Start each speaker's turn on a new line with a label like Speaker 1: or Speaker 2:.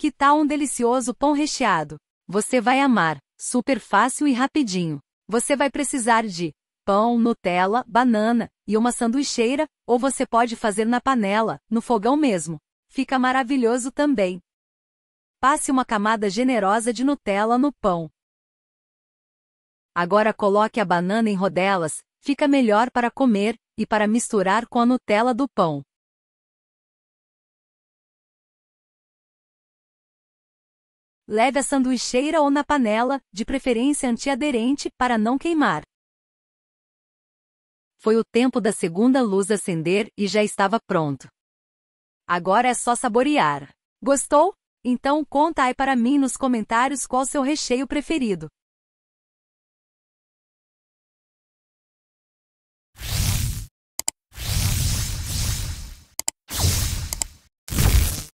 Speaker 1: Que tal um delicioso pão recheado? Você vai amar, super fácil e rapidinho. Você vai precisar de pão, Nutella, banana e uma sanduicheira, ou você pode fazer na panela, no fogão mesmo. Fica maravilhoso também. Passe uma camada generosa de Nutella no pão. Agora coloque a banana em rodelas, fica melhor para comer e para misturar com a Nutella do pão. Leve a sanduicheira ou na panela, de preferência antiaderente, para não queimar. Foi o tempo da segunda luz acender e já estava pronto. Agora é só saborear. Gostou? Então conta aí para mim nos comentários qual seu recheio preferido.